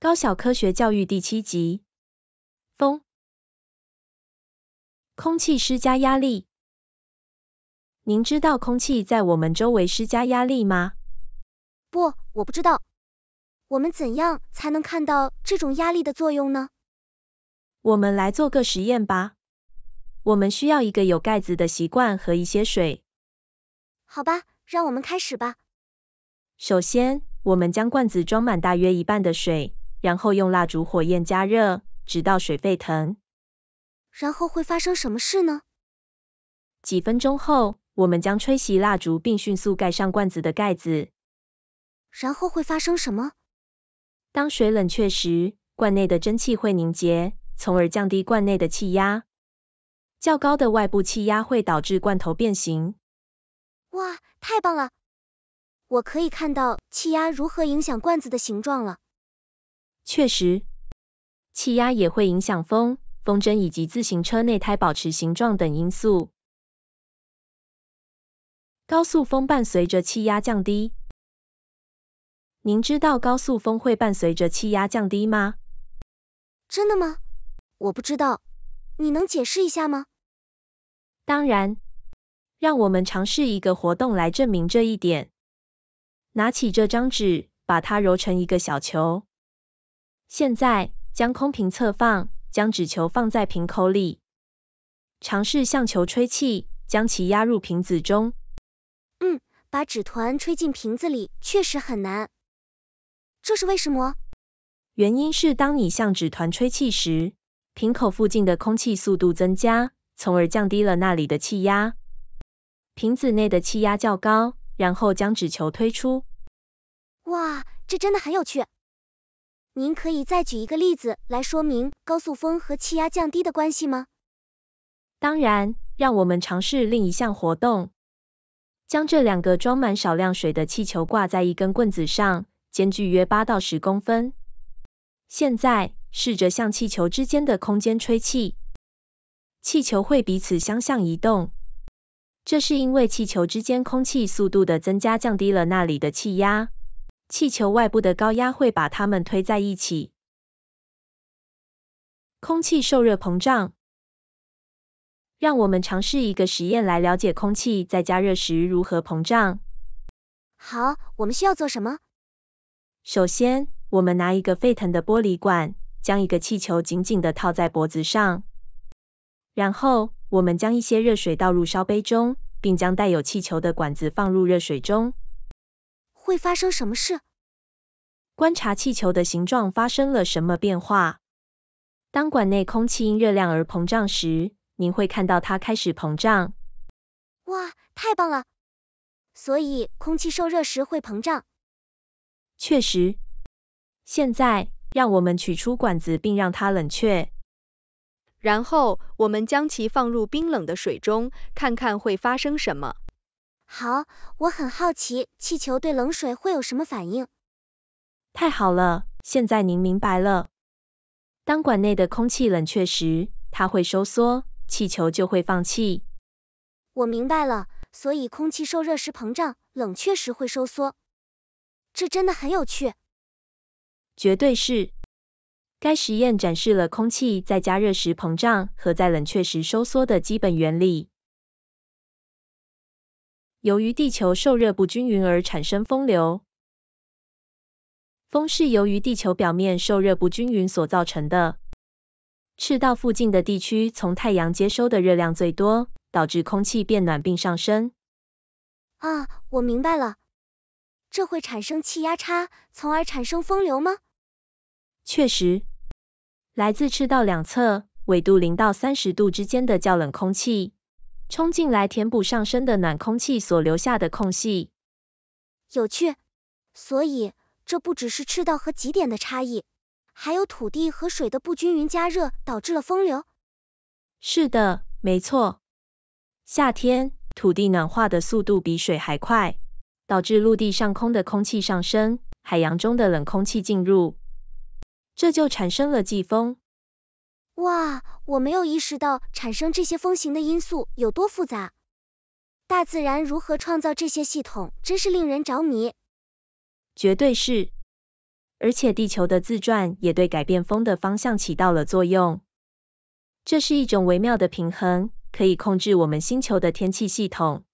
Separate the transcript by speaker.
Speaker 1: 高小科学教育第七集：风，空气施加压力。您知道空气在我们周围施加压力吗？不，我不知道。我们怎样才能看到这种压力的作用呢？我们来做个实验吧。我们需要一个有盖子的习惯和一些水。好吧，
Speaker 2: 让我们开始吧。
Speaker 1: 首先，我们将罐子装满大约一半的水。然后用蜡烛火焰加热，直到水沸腾。然后会发生什么事呢？几分钟后，我们将吹熄蜡烛，并迅速盖上罐子的盖子。然后会发生什么？当水冷却时，罐内的蒸汽会凝结，从而降低罐内的气压。较高的外部气压会导致罐头变形。
Speaker 2: 哇，太棒了！我可以看到气压如何影响罐子的形状了。
Speaker 1: 确实，气压也会影响风、风筝以及自行车内胎保持形状等因素。高速风伴随着气压降低。您知道高速风会伴随着气压降低吗？真的吗？我不知道，你能解释一下吗？当然，让我们尝试一个活动来证明这一点。拿起这张纸，把它揉成一个小球。现在将空瓶侧放，将纸球放在瓶口里，尝试向球吹气，将其压入瓶子中。嗯，把纸团吹进瓶子里确实很难。这是为什么？原因是当你向纸团吹气时，瓶口附近的空气速度增加，从而降低了那里的气压。瓶子内的气压较高，然后将纸球推出。哇，这真的很有趣。
Speaker 2: 您可以再举一个例子来说明高速风和气压降低的关系吗？
Speaker 1: 当然，让我们尝试另一项活动。将这两个装满少量水的气球挂在一根棍子上，间距约八到十公分。现在，试着向气球之间的空间吹气，气球会彼此相向移动。这是因为气球之间空气速度的增加降低了那里的气压。气球外部的高压会把它们推在一起。空气受热膨胀。让我们尝试一个实验来了解空气在加热时如何膨胀。好，我们需要做什么？首先，我们拿一个沸腾的玻璃管，将一个气球紧紧地套在脖子上。然后，我们将一些热水倒入烧杯中，并将带有气球的管子放入热水中。会发生什么事？观察气球的形状发生了什么变化。当管内空气因热量而膨胀时，您会看到它开始膨胀。哇，太棒了！所以空气
Speaker 2: 受热时会膨胀。确实。现
Speaker 1: 在，让我们取出管子并让它冷却。然后，我们将其放入冰冷的水中，看看会发生什么。好，我
Speaker 2: 很好奇，气球对冷水会有什么反应？太好
Speaker 1: 了，现在您明白了。当管内的空气冷却时，它会收缩，气球就会放气。
Speaker 2: 我明白了，所以空气受热时膨胀，冷却时会收缩。这真的很有趣。
Speaker 1: 绝对是。该实验展示了空气在加热时膨胀和在冷却时收缩的基本原理。由于地球受热不均匀而产生风流。风是由于地球表面受热不均匀所造成的。赤道附近的地区从太阳接收的热量最多，导致空气变暖并上升。
Speaker 2: 啊，我明白了。这会产生气压差，从而产生风流吗？
Speaker 1: 确实。来自赤道两侧纬度零到三十度之间的较冷空气。冲进来填补上升的暖空气所留下的空隙。
Speaker 2: 有趣，所以这不只是赤道和极点的差异，还有土地和水的不均匀加热导致了风流。是
Speaker 1: 的，没错。夏天，土地暖化的速度比水还快，导致陆地上空的空气上升，海洋中的冷空气进入，这就产生了季风。
Speaker 2: 哇，我没有意识到产生这些风行的因素有多复杂。大自然如何创造这些系
Speaker 1: 统，真是令人着迷。绝对是。而且地球的自转也对改变风的方向起到了作用。这是一种微妙的平衡，可以控制我们星球的天气系统。